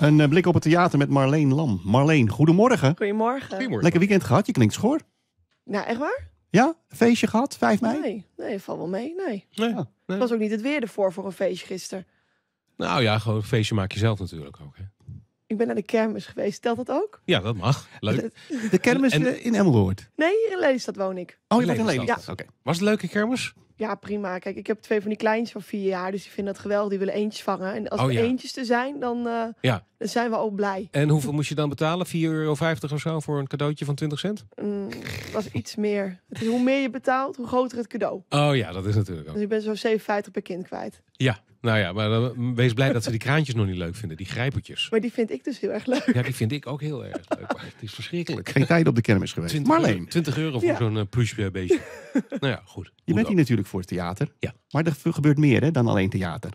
Een eh, blik op het theater met Marleen Lam. Marleen, goedemorgen. Goedemorgen. Lekker weekend gehad, je klinkt schoor. Nou, echt waar? Ja, feestje gehad, 5 mei? Nee, nee, valt wel mee, nee. nee, ja. Ah. was ook niet het weer ervoor voor een feestje gisteren. Nou ja, gewoon een feestje maak je zelf natuurlijk ook, hè. Ik ben naar de kermis geweest. Telt dat ook? Ja, dat mag. Leuk. De kermis eh, in Emmeloord? Nee, hier in Lelystad woon ik. Oh, je bent in Lelystad? Ja. Okay. Was het een leuke kermis? Ja, prima. Kijk, ik heb twee van die kleintjes van vier jaar. Dus die vinden dat geweldig. Die willen eentjes vangen. En als oh er eentjes te zijn, dan... Eh, ja dan zijn we ook blij. En hoeveel moest je dan betalen? 4,50 euro of zo voor een cadeautje van 20 cent? Mm, dat was iets meer. hoe meer je betaalt, hoe groter het cadeau. Oh ja, dat is natuurlijk ook. Dus ik ben zo'n 57 per kind kwijt. Ja, nou ja, maar mm, wees blij dat ze die kraantjes nog niet leuk vinden, die grijpertjes. Maar die vind ik dus heel erg leuk. Ja, die vind ik ook heel erg leuk. het is verschrikkelijk. Geen tijd op de kermis geweest. 20 Marleen. 20 euro voor zo'n uh, eh, beestje. nou ja, goed. Je bent hier natuurlijk voor het theater. Ja. Maar er gebeurt meer hè, dan alleen theater.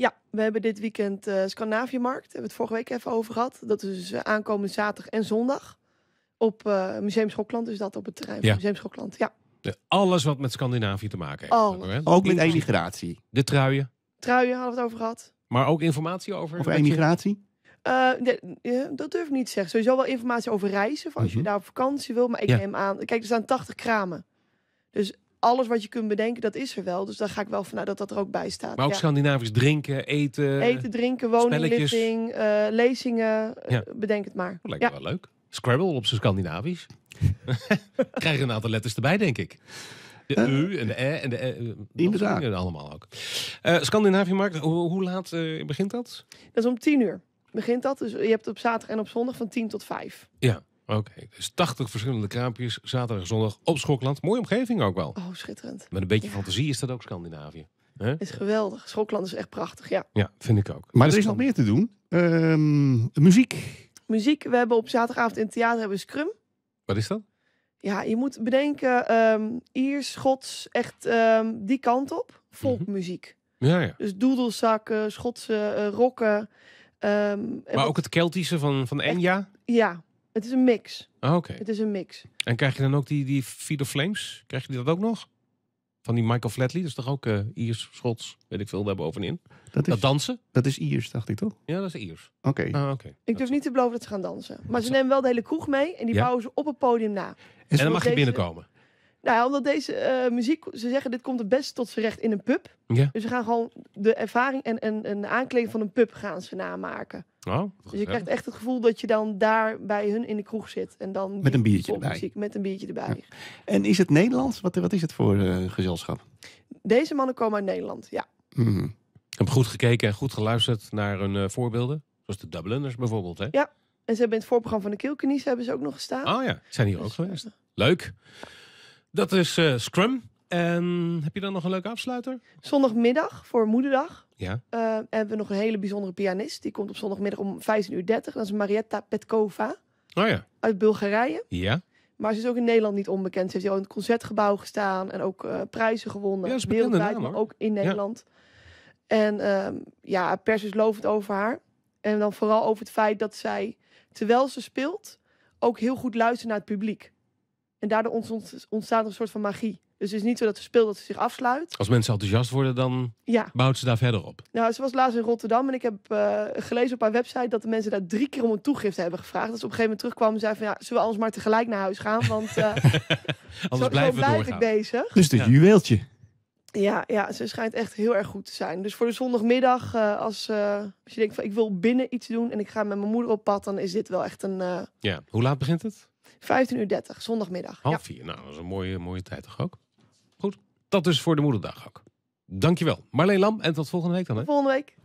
Ja, we hebben dit weekend uh, eh, Scandinaviëmarkt. Daar hebben het vorige week even over gehad. Dat is eh, aankomende zaterdag en zondag. Op uh, Museum Schokland is dat op het terrein. Ja. Museum Schokland, ja. alles wat met Scandinavië te maken heeft. Alles. Ook met emigratie. De truien. Truien hadden we het over gehad. Maar ook informatie over... emigratie? dat durf ik niet zeggen. Sowieso wel informatie over reizen. Van als je mhm. daar op vakantie wil. Maar ik neem aan... Kijk, er staan 80 kramen. Dus alles wat je kunt bedenken, dat is er wel. Dus daar ga ik wel vanuit dat dat er ook bij staat. Maar ook Scandinavisch drinken, eten. Eten, drinken, woninglifting, eh, lezingen. Eh, ja. bedenk het maar. Lekker, lijkt wel leuk. Scrabble op zijn Scandinavisch. Krijg een aantal letters erbij, denk ik. De eh? U en de E en de E. Inderdaad. allemaal ook. Uh, Scandinavië-markt, hoe, laat begint dat? Dat is om tien uur. Begint dat. Dus je hebt op zaterdag en op zondag van tien tot vijf. Ja. Oké, dus 80 verschillende kraampjes zaterdag en zondag op Schokland. Mooie omgeving ook wel. Oh, schitterend. Met een beetje fantasie is dat ook Scandinavië. Het Is geweldig. Schokland is echt prachtig, ja. Ja, vind ik ook. Maar er is nog meer te doen. Ehm, muziek. Muziek. We hebben op zaterdagavond in het theater hebben we Scrum. Wat is dat? Ja, je moet bedenken, um, Iers, Schots, echt ehm, die kant op. Volkmuziek. Mhm. ja, ja. Dus doedelzakken, Schotse uh, rokken. maar ook het Keltische van, van Enya? Ja, het is een mix. Ah, oké. Het is een mix. En krijg je dan ook die, die Feed of Flames? Krijg je dat ook nog? Van die Michael Flatley, dat is toch ook eh, Iers, Schots, weet ik veel, daar bovenin. Dat dansen? dat is Iers, dacht ik toch? Ja, dat is Iers. Oké. Ah, oké. Ik durf niet te beloven dat ze gaan dansen. Maar ze nemen wel de hele kroeg mee en die bouwen ze op het podium na. En dan mag je binnenkomen. Nou ja, omdat deze eh, muziek, ze zeggen dit komt het best tot z'n recht in een pub. Ja. Dus ze gaan gewoon de ervaring en, een aankleding van een pub gaan ze namaken. Oh, dus je krijgt echt het gevoel dat je dan daar bij hun in de kroeg zit. En dan met een biertje erbij. Met een biertje erbij. En is het Nederlands? Wat, wat is het voor uh, gezelschap? Deze mannen komen uit Nederland, ja. Mhm. heb goed gekeken en goed geluisterd naar hun eh, voorbeelden. Zoals de Dubliners bijvoorbeeld, hè? Ja, en ze hebben in het voorprogramma van de Kilkenies hebben ze ook nog gestaan. Oh ja, zijn hier ook geweest. Leuk. Dat is eh, Scrum. En heb je dan nog een leuke afsluiter? Zondagmiddag voor Moederdag ja. hebben eh, we nog een hele bijzondere pianist. Die komt op zondagmiddag om 15.30 uur. Dat is Marietta Petkova. Oh ja. Uit Bulgarije. Ja. Maar ze is ook in Nederland niet onbekend. Ze heeft al in het concertgebouw gestaan en ook eh, prijzen gewonnen. Ja, speelde is ook in Nederland. En ehm, ja, pers is lovend over haar. En dan vooral over het feit dat zij, terwijl ze speelt, ook heel goed luistert naar het publiek. En daardoor ontstaat een soort van magie. Dus het is niet zo dat ze speelt dat ze zich afsluit. Als mensen enthousiast worden, dan bouwt ze daar verder op. Nou, ze was laatst in Rotterdam en ik heb eh, gelezen op haar website dat de mensen daar drie keer om een toegift hebben gevraagd. Dus op een gegeven moment terugkwamen en zeiden van ja, zullen we alles maar tegelijk naar huis gaan? Want uh, anders zo, blijf, zo ik bezig. Dus dit ja. juweeltje. Ja, ja, ze schijnt echt heel erg goed te zijn. Dus voor de zondagmiddag, eh, als, als je denkt van ik wil binnen iets doen en ik ga met mijn moeder op pad, dan is dit wel echt een. Ja, hoe laat begint het? 15.30 uur, 30, zondagmiddag. Half vier, nou, dat is een mooie, mooie tijd toch ook? Goed, dat is dus voor de moederdag ook. Dankjewel. Marleen Lam en tot volgende week dan. Hè? Volgende week.